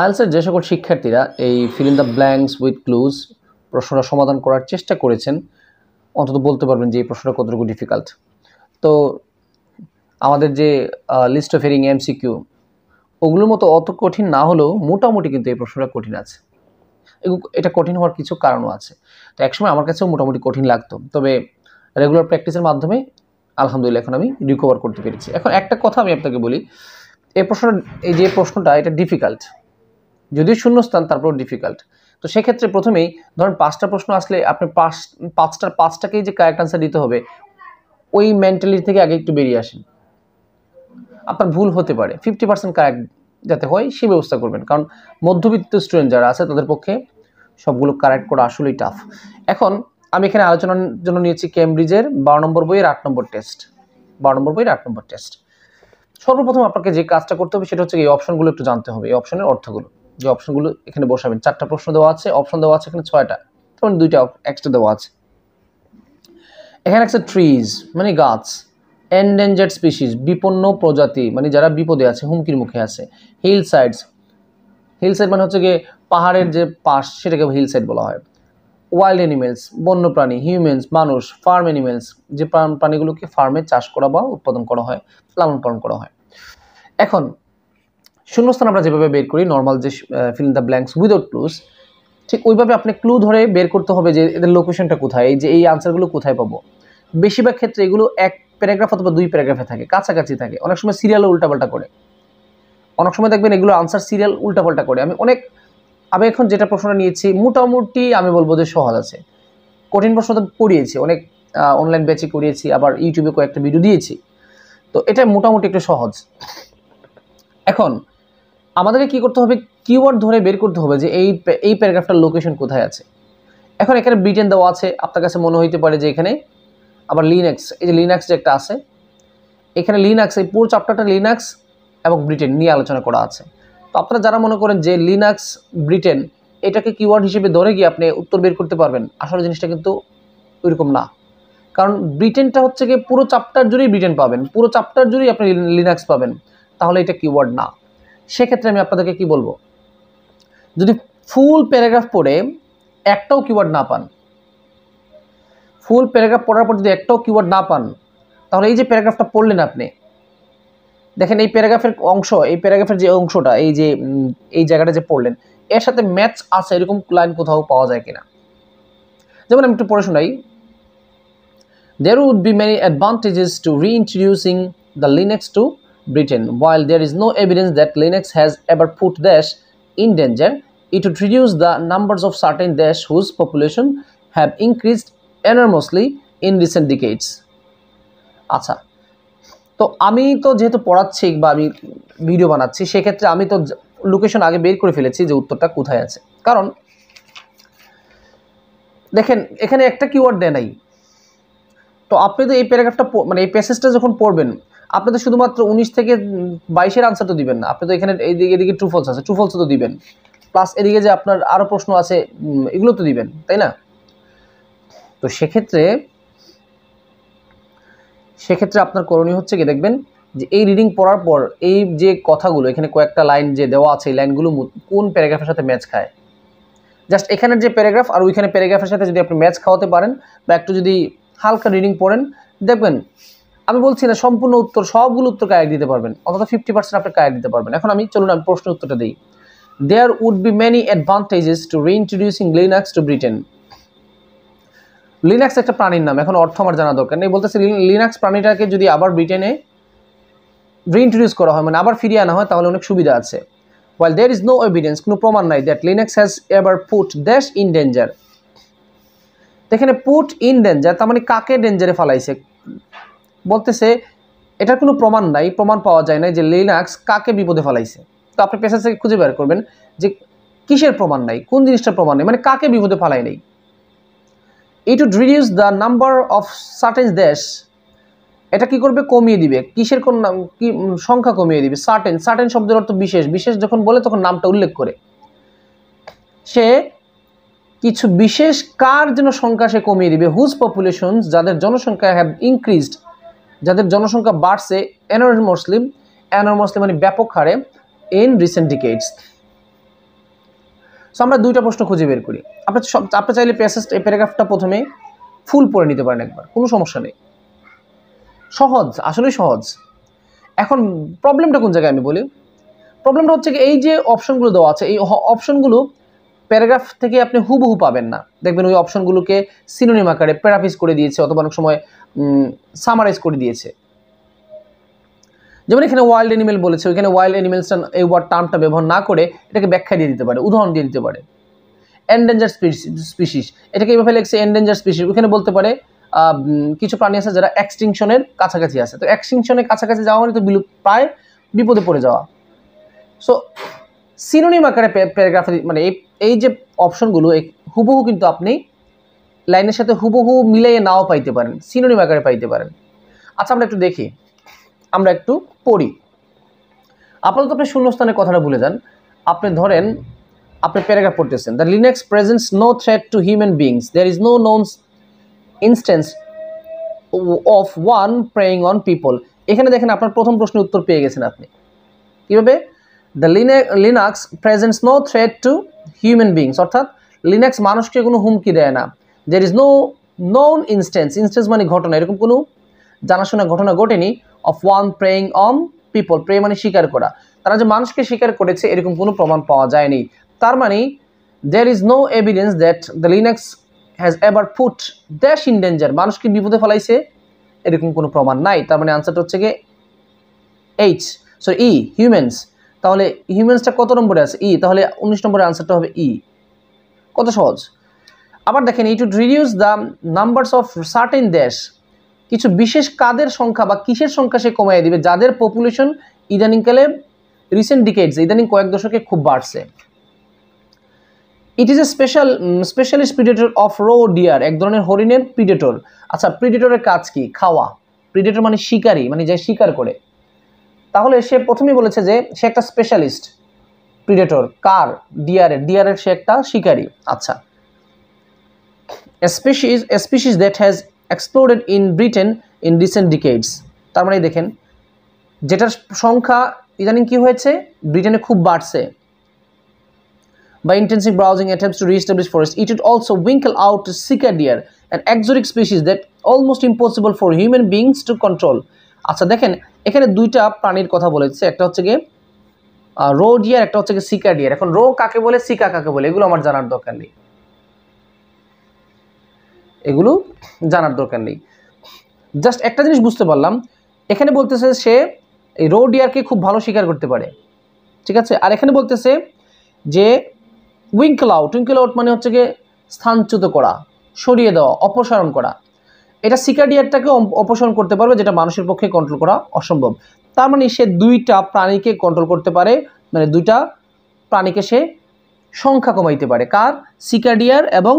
আয়েলসের যে সকল শিক্ষার্থীরা এই fill in the blanks with clues প্রশ্নটা সমাধান করার চেষ্টা করেছেন অন্তত বলতে পারবেন যে এই প্রশ্নটা কতটুকু ডিফিকাল্ট তো আমাদের যে লিস্ট অফ হেরিং সিকিউ ওগুলোর মতো অত কঠিন না হলেও মোটামুটি কিন্তু এই প্রশ্নটা কঠিন আছে এটা কঠিন হওয়ার কিছু কারণও আছে তো একসময় আমার কাছেও মোটামুটি কঠিন লাগতো তবে রেগুলার প্র্যাকটিসের মাধ্যমে আলহামদুলিল্লাহ এখন আমি রিকভার করতে পেরেছি এখন একটা কথা আমি আপনাকে বলি এই প্রশ্ন এই যে প্রশ্নটা এটা ডিফিকাল্ট যদিও শূন্যস্থান তারপর ডিফিকাল্ট তো সেক্ষেত্রে প্রথমেই ধরেন পাঁচটা প্রশ্ন আসলে আপনি পাঁচ পাঁচটার পাঁচটাকেই যে কারেক্ট আনসার দিতে হবে ওই মেন্টালিটি থেকে আগে একটু বেরিয়ে আসেন আপনার ভুল হতে পারে ফিফটি পার্সেন্ট কারেক্ট যাতে হয় সে ব্যবস্থা করবেন কারণ মধ্যবিত্ত স্টুডেন্ট যারা আছে তাদের পক্ষে সবগুলো কারেক্ট করা আসলেই টাফ এখন আমি এখানে আলোচনার জন্য নিয়েছি ক্যামব্রিজের বারো নম্বর বইয়ের আট নম্বর টেস্ট বারো নম্বর বইয়ের আট নম্বর টেস্ট সর্বপ্রথম আপনাকে যে কাজটা করতে হবে সেটা হচ্ছে এই অপশনগুলো একটু জানতে হবে এই অপশনের অর্থগুলো যে অপশনগুলো এখানে বসাবেন চারটা প্রশ্ন দেওয়া আছে অপশন দেওয়া আছে এখানে ছয়টা তখন দুইটা এক্সট্রা দেওয়া আছে এখানে আছে ট্রিজ মানে গাছ এন্ডেঞ্জার্ড স্পিসিস বিপন্ন প্রজাতি মানে যারা বিপদে আছে হুমকির মুখে আছে হিল সাইডস হিল সাইড মানে হচ্ছে গিয়ে পাহাড়ের যে পাশ সেটাকে হিল সাইড বলা হয় ওয়াইল্ড অ্যানিমেলস বন্য প্রাণী হিউম্যানস মানুষ ফার্ম অ্যানিমেলস যে প্রাণীগুলোকে ফার্মে চাষ করা বা উৎপাদন করা হয় লালন পালন করা হয় এখন শূন্যস্থান আমরা যেভাবে বের করি নর্মাল যে fill the blanks without clues ঠিক ওইভাবে আপনি ক্লু ধরে বের করতে হবে যে এদের লোকেশনটা কোথায় যে এই আনসারগুলো কোথায় পাবো বেশিরভাগ ক্ষেত্রে এগুলো এক প্যারাগ্রাফ অথবা দুই প্যারাগ্রাফে থাকে কাছাকাছি থাকে অনেক সময় সিরিয়ালও উল্টাপাল্টা করে অনেক সময় দেখবেন এগুলো আনসার সিরিয়াল উল্টাপাল্টা করে আমি অনেক আমি এখন যেটা প্রশ্ন নিয়েছি মোটামুটি আমি বলবো যে সহজ আছে কঠিন প্রশ্ন তো করিয়েছি অনেক অনলাইন ব্যাচে করিয়েছি আবার ইউটিউবে কয়েকটা ভিডিও দিয়েছি তো এটা মোটামুটি একটু সহজ এখন আমাদেরকে কি করতে হবে কিওয়ার্ড ধরে বের করতে হবে যে এই এই প্যারাগ্রাফটার লোকেশন কোথায় আছে এখন এখানে ব্রিটেন দেওয়া আছে আপনার কাছে মনে হইতে পারে যে এখানে আবার লিনাক্স এই যে লিনাক্স যে একটা আছে এখানে লিনাক্স এই পুরো চ্যাপ্টারটা লিনাক্স এবং ব্রিটেন নিয়ে আলোচনা করা আছে তো আপনারা যারা মনে করেন যে লিনাক্স ব্রিটেন এটাকে কিওয়ার্ড হিসেবে ধরে গিয়ে আপনি উত্তর বের করতে পারবেন আসলে জিনিসটা কিন্তু ওইরকম না কারণ ব্রিটেনটা হচ্ছে গিয়ে পুরো চ্যাপ্টার জুড়েই ব্রিটেন পাবেন পুরো চ্যাপ্টার জুড়েই আপনি লিনাক্স পাবেন তাহলে এটা কিওয়ার্ড না সেক্ষেত্রে আমি আপনাদেরকে কি বলবো যদি ফুল প্যারাগ্রাফ পড়ে একটাও কিওয়ার্ড না পান ফুল প্যারাগ্রাফ পড়ার পর যদি একটাও কিওয়ার্ড না পান তাহলে এই যে প্যারাগ্রাফটা পড়লেন আপনি দেখেন এই প্যারাগ্রাফের অংশ এই প্যারাগ্রাফের যে অংশটা এই যে এই জায়গাটা যে পড়লেন এর সাথে ম্যাচ আছে এরকম লাইন কোথাও পাওয়া যায় কিনা যেমন আমি একটু পড়ে শোনাই there would be many advantages to reintroducing the Linux to Britain. While there is no evidence that Linux has ever put Daesh in danger, it would reduce the numbers of certain Daesh whose population have increased enormously in recent decades. আচ্ছা তো আমি তো যেহেতু পড়াচ্ছি বা আমি video বানাচ্ছি সেক্ষেত্রে আমি তো লোকেশন আগে বের করে ফেলেছি যে উত্তরটা কোথায় আছে কারণ দেখেন এখানে একটা কিওয়ার্ড দেয় নাই তো আপনি তো এই প্যারাগ্রাফটা মানে এই প্যাসেজটা যখন পড়বেন আপনাদের শুধুমাত্র উনিশ থেকে বাইশের আনসার তো দিবেন না আপনি তো এখানে এইদিকে এদিকে ট্রুফলস আছে ট্রুফলস তো দিবেন প্লাস এদিকে যে আপনার আরও প্রশ্ন আছে এগুলো তো দিবেন তাই না তো সেক্ষেত্রে সেক্ষেত্রে আপনার করণীয় হচ্ছে কি দেখবেন যে এই রিডিং পড়ার পর এই যে কথাগুলো এখানে কয়েকটা লাইন যে দেওয়া আছে এই লাইনগুলো কোন প্যারাগ্রাফের সাথে ম্যাচ খায় জাস্ট এখানের যে প্যারাগ্রাফ আর ওইখানে প্যারাগ্রাফের সাথে যদি আপনি ম্যাচ খাওয়াতে পারেন বা একটু যদি হালকা রিডিং পড়েন দেখবেন আমি বলছি না সম্পূর্ণ উত্তর সবগুলো উত্তর কায়াক দিতে পারবেন অন্তত ফিফটি পার্সেন্ট আপনি কায়াক দিতে পারবেন এখন আমি চলুন আমি প্রশ্ন উত্তরটা দিই there would be many advantages to reintroducing lynx to Britain lynx একটা প্রাণীর নাম এখন অর্থ আমার জানা দরকার নেই বলতেছে লিনাক্স প্রাণীটাকে যদি আবার ব্রিটেনে রিইন্ট্রোডিউস করা হয় মানে আবার ফিরিয়ে আনা হয় তাহলে অনেক সুবিধা আছে well there is no evidence কোনো প্রমাণ নাই that lynx has ever put দ্যাশ ইন ডেঞ্জার এখানে পুট ইন ডেঞ্জার তার মানে কাকে ডেঞ্জারে ফালাইছে বলতেছে এটার কোনো প্রমাণ নাই প্রমাণ পাওয়া যায় না যে লিনাক্স কাকে বিপদে ফেলাইছে তো আপনি পেশা থেকে খুঁজে বের করবেন যে কিসের প্রমাণ নাই কোন জিনিসটার প্রমাণ নেই মানে কাকে বিপদে ফেলাই নাই it would reduce the number of certain দেশ এটা কি করবে কমিয়ে দিবে কিসের কোন নাম কি সংখ্যা কমিয়ে দিবে সার্টেন সার্টেন শব্দের অর্থ বিশেষ বিশেষ যখন বলে তখন নামটা উল্লেখ করে সে কিছু বিশেষ কার যেন সংখ্যা সে কমিয়ে দিবে হুজ পপুলেশন যাদের জনসংখ্যা হ্যাভ ইনক্রিজড যাদের জনসংখ্যা বাড়ছে অ্যানোর মুসলিম অ্যানোর মুসলিম মানে ব্যাপক হারে ইন রিসেন্ট ডিকেটস সো আমরা দুইটা প্রশ্ন খুঁজে বের করি আপনার সব আপনি চাইলে প্যাসেজ এই প্যারাগ্রাফটা প্রথমে ফুল পড়ে নিতে পারেন একবার কোনো সমস্যা নেই সহজ আসলে সহজ এখন প্রবলেমটা কোন জায়গায় আমি বলি প্রবলেমটা হচ্ছে কি এই যে অপশনগুলো দেওয়া আছে এই অপশনগুলো প্যারাগ্রাফ থেকে আপনি হুবহু পাবেন না দেখবেন ওই অপশনগুলোকে সিনোনিম আকারে প্যারাফিস করে দিয়েছে অথবা অনেক সময় সামারাইজ করে দিয়েছে যেমন এখানে ওয়াইল্ড অ্যানিমেল বলেছে ওইখানে ওয়াইল্ড অ্যানিমেলসটা এই ওয়ার্ড টার্মটা ব্যবহার না করে এটাকে ব্যাখ্যা দিয়ে দিতে পারে উদাহরণ দিয়ে দিতে পারে এন্ডেঞ্জার স্পিসিস এটাকে এইভাবে লেখছে এন্ডেঞ্জার স্পিসিস ওইখানে বলতে পারে কিছু প্রাণী আছে যারা এক্সটিংশনের কাছাকাছি আছে তো এক্সটিংশনের কাছাকাছি যাওয়া মানে তো বিলুপ প্রায় বিপদে পড়ে যাওয়া সো সিনোনিম আকারে প্যারাগ্রাফে মানে এই এই যে অপশনগুলো হুবহু কিন্তু আপনি লাইনের সাথে হুবহু মিলাইয়ে নাও পাইতে পারেন সিনোনিম আকারে পাইতে পারেন আচ্ছা আমরা একটু দেখি আমরা একটু পড়ি আপাতত আপনি শূন্যস্থানের কথাটা ভুলে যান আপনি ধরেন আপনি প্যারাগ্রাফ পড়তেছেন the lynx presents no threat to human beings there is no known instance of one preying on people এখানে দেখেন আপনার প্রথম প্রশ্নের উত্তর পেয়ে গেছেন আপনি কীভাবে the lynx presents no threat to human beings অর্থাৎ লিনাক্স মানুষকে কোনো হুমকি দেয় না there is no known instance instance মানে ঘটনা এরকম কোনো জানাশোনা ঘটনা ঘটেনি of one preying on people prey মানে স্বীকার করা তারা যে মানুষকে স্বীকার করেছে এরকম কোনো প্রমাণ পাওয়া যায়নি তার মানে there is no evidence that the lynx has ever put us in danger মানুষকে বিপদে ফেলাইছে এরকম কোনো প্রমাণ নাই তার মানে আনসারটা হচ্ছে গিয়ে এইচ সরি ই হিউম্যানস তাহলে হিউম্যানসটা কত নম্বরে আছে ই e, তাহলে উনিশ নম্বরের আনসারটা হবে ই e. কত সহজ আবার দেখেন ই to reduce the numbers of certain দেশ কিছু বিশেষ কাদের সংখ্যা বা কিসের সংখ্যা সে কমাইয়ে দিবে যাদের পপুলেশন ইদানিংকালে রিসেন্ট ডিকেটস ইদানিং কয়েক দশকে খুব বাড়ছে it is a special specialist predator of roe deer এক ধরনের হরিণের প্রিডেটর আচ্ছা প্রিডেটরের কাজ কি খাওয়া প্রিডেটর মানে শিকারী মানে যাই শিকার করে তাহলে সে প্রথমেই বলেছে যে সে একটা স্পেশালিস্ট প্রিডেটর কার ডিয়ারের ডিয়ারের সে একটা শিকারি আচ্ছা species species that has exploded in Britain in recent decades তার মানে দেখেন যেটার সংখ্যা ইদানিং কি হয়েছে ব্রিটেনে খুব বাড়ছে বা intensive browsing attempts to reestablish forest it it'd also winkle out to sika deer and exotic species that almost impossible for human beings to control আচ্ছা দেখেন এখানে দুইটা প্রাণীর কথা বলেছে একটা হচ্ছে গিয়ে রো ডিয়ার একটা হচ্ছে গিয়ে সিকা ডিয়ার এখন রো কাকে বলে সিকা কাকে বলে এগুলো আমার জানার দরকার নেই এগুলো জানার দরকার নেই জাস্ট একটা জিনিস বুঝতে পারলাম এখানে বলতেছে সে এই রো ডিয়ারকে খুব ভালো শিকার করতে পারে ঠিক আছে আর এখানে বলতেছে যে উইঙ্কল আউট উইঙ্কল আউট মানে হচ্ছে গিয়ে স্থানচ্যুত করা সরিয়ে দেওয়া অপসারণ করা এটা সিকাডিয়ারটাকে অপসারণ করতে পারবে যেটা মানুষের পক্ষে কন্ট্রোল করা অসম্ভব তার মানে সে দুইটা প্রাণীকে কন্ট্রোল করতে পারে মানে দুইটা প্রাণীকে সে সংখ্যা কমাইতে পারে কার সিকাডিয়ার এবং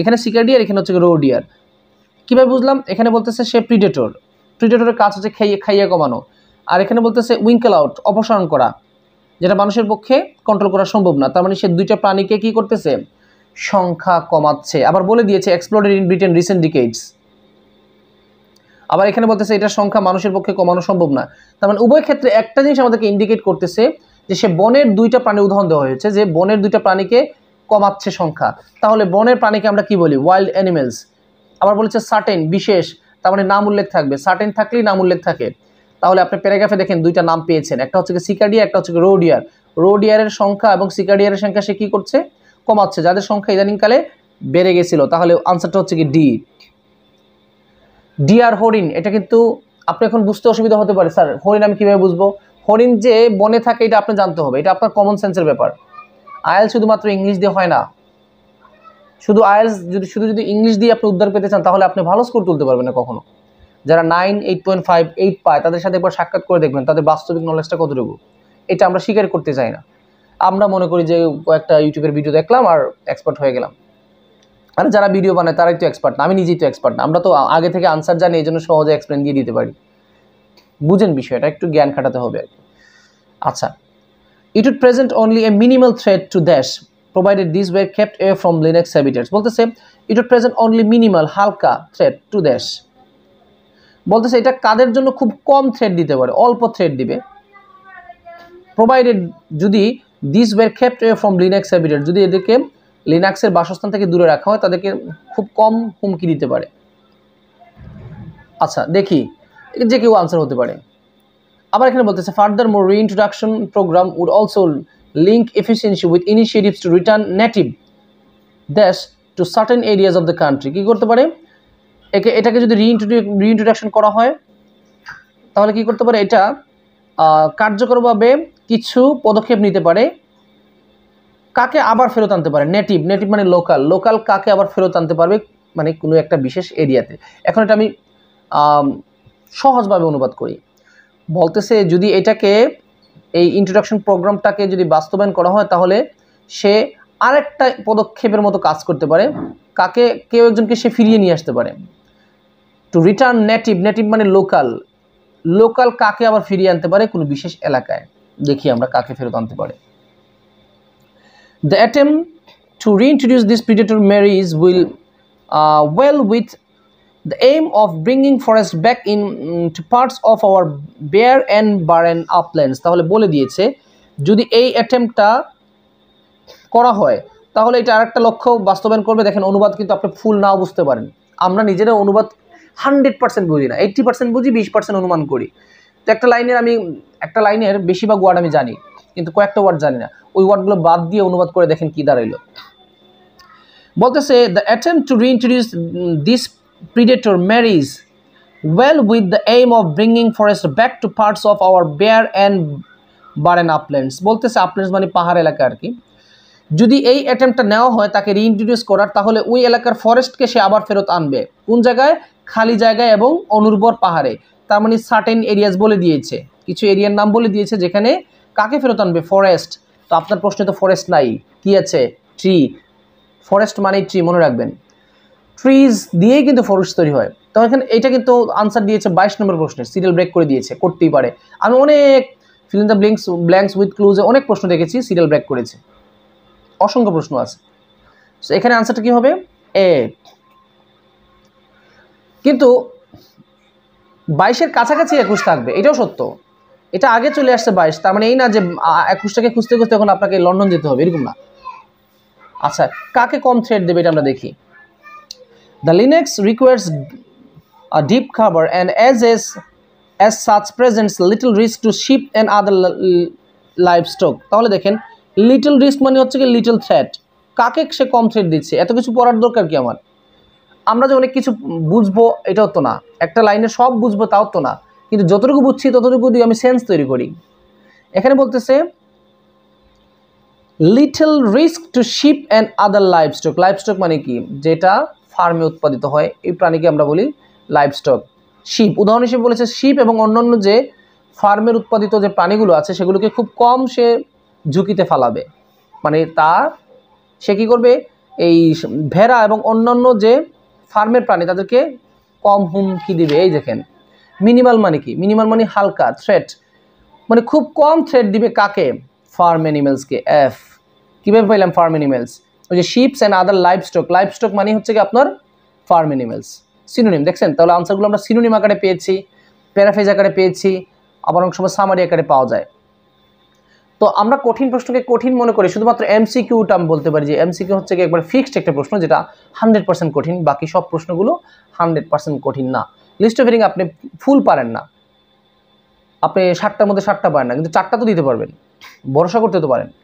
এখানে সিকাডিয়ার এখানে হচ্ছে রোডিয়ার কীভাবে বুঝলাম এখানে বলতেছে সে প্রিডেটর প্রিডেটরের কাজ হচ্ছে খাইয়ে খাইয়ে কমানো আর এখানে বলতেছে উইঙ্কেল আউট অপসারণ করা যেটা মানুষের পক্ষে কন্ট্রোল করা সম্ভব না তার মানে সে দুইটা প্রাণীকে কি করতেছে সংখ্যা কমাচ্ছে আবার বলে দিয়েছে exploded in Britain recent decades আবার এখানে বলতেছে এটার সংখ্যা মানুষের পক্ষে কমানো সম্ভব না তার মানে উভয় ক্ষেত্রে একটা জিনিস আমাদেরকে ইন্ডিকেট করতেছে যে সে বনের দুইটা প্রাণী উদাহরণ দেওয়া হয়েছে যে বনের দুইটা প্রাণীকে কমাচ্ছে সংখ্যা তাহলে বনের প্রাণীকে আমরা কি বলি ওয়াইল্ড অ্যানিমেলস আবার বলেছে সার্টেন বিশেষ তার মানে নাম উল্লেখ থাকবে সার্টেন থাকলেই নাম উল্লেখ থাকে তাহলে আপনি প্যারাগ্রাফে দেখেন দুইটা নাম পেয়েছেন একটা হচ্ছে সিকাডিয়া একটা হচ্ছে রোডিয়ার রোডিয়ারের সংখ্যা এবং সিকাডিয়ারের সংখ্যা সে কী করছে কমাচ্ছে যাদের সংখ্যা ইদানিংকালে বেড়ে গেছিল তাহলে আনসারটা হচ্ছে কি ডি ডিয়ার হরিণ এটা কিন্তু আপনি এখন বুঝতে অসুবিধা হতে পারে স্যার হরিণ আমি কীভাবে বুঝবো হরিণ যে বনে থাকে এটা আপনি জানতে হবে এটা আপনার কমন সেন্সের ব্যাপার আয়েল শুধুমাত্র ইংলিশ দিয়ে হয় না শুধু আয়েলস যদি শুধু যদি ইংলিশ দিয়ে আপনি উদ্ধার পেতে চান তাহলে আপনি ভালো স্কোর তুলতে পারবেন না কখনো যারা nine eight point five eight পায় তাদের সাথে একবার সাক্ষাৎ করে দেখবেন তাদের বাস্তবিক নলেজটা কতটুকু এটা আমরা স্বীকার করতে চাই না আমরা মনে করি যে কয়েকটা ইউটিউবের ভিডিও দেখলাম আর এক্সপার্ট হয়ে গেলাম আর যারা ভিডিও বানায় তারাই তো এক্সপার্ট না আমি নিজেই তো এক্সপার্ট না আমরা তো আগে থেকে আনসার জানি এই জন্য সহজে এক্সপ্লেন দিয়ে দিতে পারি বুঝেন বিষয়টা একটু জ্ঞান খাটাতে হবে আর কি আচ্ছা it would present only a minimal threat to us provided this way kept a from lynx habitats বলতেছে it would present only minimal হালকা থ্রেড টু দ্যাশ বলতেছে এটা কাদের জন্য খুব কম থ্রেড দিতে পারে অল্প থ্রেড দিবে প্রোভাইডেড যদি this way kept a from lynx habitat যদি এদেরকে লিনাক্সের বাসস্থান থেকে দূরে রাখা হয় তাদেরকে খুব কম হুমকি দিতে পারে আচ্ছা দেখি যে কেউ আনসার হতে পারে আবার এখানে বলতেছে furthermore introduction program would also link efficiency with initiatives to return native দ্যাশ to certain areas of the country কী করতে পারে একে এটাকে যদি রি ইন্ট্রোডাকশন করা হয় তাহলে কি করতে পারে এটা কার্যকরভাবে কিছু পদক্ষেপ নিতে পারে কাকে আবার ফেরত আনতে পারে নেটিভ নেটিভ মানে লোকাল লোকাল কাকে আবার ফেরত আনতে পারবে মানে কোনো একটা বিশেষ এরিয়াতে এখন এটা আমি সহজভাবে অনুবাদ করি বলতেছে যদি এটাকে এই ইন্ট্রোডাকশন প্রোগ্রামটাকে যদি বাস্তবায়ন করা হয় তাহলে সে আরেকটা পদক্ষেপের মতো কাজ করতে পারে কাকে কেউ একজনকে সে ফিরিয়ে নিয়ে আসতে পারে টু রিটার্ন নেটিভ নেটিভ মানে লোকাল লোকাল কাকে আবার ফিরিয়ে আনতে পারে কোনো বিশেষ এলাকায় দেখি আমরা কাকে ফেরত আনতে পারে The attempt to reintroduce this predator marriage will uh, well with the aim of bringing forest back in um, to parts of our bare and barren uplands তাহলে বলে দিয়েছে যদি এই অ্যাটেম্পটা করা হয় তাহলে এটা আরেকটা লক্ষ্য বাস্তবায়ন করবে দেখেন অনুবাদ কিন্তু আপনি ফুল নাও বুঝতে পারেন আমরা নিজেরা অনুবাদ হান্ড্রেড পার্সেন্ট বুঝি না এইট্টি পার্সেন্ট বুঝি বিশ পার্সেন্ট অনুমান করি তো একটা লাইনের আমি একটা লাইনের বেশিরভাগ ওয়ার্ড আমি জানি কিন্তু কয়েকটা ওয়ার্ড জানি না ওই ওয়ার্ডগুলো বাদ দিয়ে অনুবাদ করে দেখেন কি দাঁড়াইলো বলতেছে the attempt to reintroduce this predator marries well the aim of bringing forest back to parts of our bare and bare and uplands বলতেছে আপল্যান্ডস মানে পাহাড় এলাকা আর কি যদি এই অ্যাটেম্পটা নেওয়া হয় তাকে রিইন্ট্রোডিউস করার তাহলে ওই এলাকার ফরেস্টকে সে আবার ফেরত আনবে কোন জায়গায় খালি জায়গায় এবং অনুর্বর পাহাড়ে তার মানে সার্টেন এরিয়াস বলে দিয়েছে কিছু এরিয়ার নাম বলে দিয়েছে যেখানে কাকে ফেরত আনবে ফরেস্ট তো আপনার প্রশ্নে তো ফরেস্ট নাই কি আছে ট্রি ফরেস্ট মানে ট্রি মনে রাখবেন ট্রিজ দিয়েই কিন্তু ফরেস্ট তৈরি হয় তো এখানে এটা কিন্তু আনসার দিয়েছে বাইশ নম্বর প্রশ্নের সিরিয়াল ব্রেক করে দিয়েছে করতেই পারে আমি অনেক filling the blanks blanks with ক্লুজে অনেক প্রশ্ন দেখেছি সিরিয়াল ব্রেক করেছে অসংখ্য প্রশ্ন আছে সো এখানে আনসারটা কী হবে এ কিন্তু বাইশের কাছাকাছি একুশ থাকবে এটাও সত্য এটা আগে চলে আসছে বাইশ তার মানে এই না যে একুশটাকে খুঁজতে খুঁজতে এখন আপনাকে লন্ডন যেতে হবে এরকম না আচ্ছা কাকে কম থ্রেড দেবে এটা আমরা দেখি দ্য লিনেক্স রিকোয়ার্স ডিপ খাবার and as as as such presents little risk to sheep and other livestock তাহলে দেখেন লিটল রিস্ক মানে হচ্ছে কি লিটল থ্রেট কাকে সে কম থ্রেট দিচ্ছে এত কিছু পড়ার দরকার কি আমার আমরা যে অনেক কিছু বুঝবো এটাও তো না একটা লাইনে সব বুঝবো তাও তো না কিন্তু যতটুকু বুঝছি ততটুকু দিয়ে আমি সেন্স তৈরি করি এখানে বলতেছে little risk to sheep and other livestock livestock মানে কি যেটা ফার্মে উৎপাদিত হয় এই প্রাণীকে আমরা বলি লাইভ স্টক শিপ উদাহরণ হিসেবে বলেছে শিপ এবং অন্যান্য যে ফার্মের উৎপাদিত যে প্রাণীগুলো আছে সেগুলোকে খুব কম সে ঝুঁকিতে ফালাবে মানে তা সে কী করবে এই ভেড়া এবং অন্যান্য যে ফার্মের প্রাণী তাদেরকে কম হুমকি দিবে এই দেখেন মিনিমাল মানে কি মিনিমাল মানে হালকা থ্রেট মানে খুব কম থ্রেট দিবে কাকে ফার্ম অ্যানিমেলসকে এফ কীভাবে পাইলাম ফার্ম অ্যানিমেলস ওই যে sheeps and other livestock livestock মানে হচ্ছে কি আপনার ফার্ম অ্যানিমেলস সিনোনিম দেখছেন তাহলে আনসারগুলো আমরা সিনোনিম আকারে পেয়েছি প্যারাফেজ আকারে পেয়েছি আবার অনেক সময় সামারি আকারে পাওয়া যায় তো আমরা কঠিন প্রশ্নকে কঠিন মনে করি শুধুমাত্র এমসিকিউটা আমি বলতে পারি যে এমসিকিউ হচ্ছে কি একবার ফিক্সড একটা প্রশ্ন যেটা হান্ড্রেড কঠিন বাকি সব প্রশ্নগুলো হান্ড্রেড কঠিন না লিস্ট অফ আপনি ফুল পারেন না আপনি ষাটটার মধ্যে ষাটটা পারেন না কিন্তু চারটা তো দিতে পারবেন ভরসা করতে তো পারেন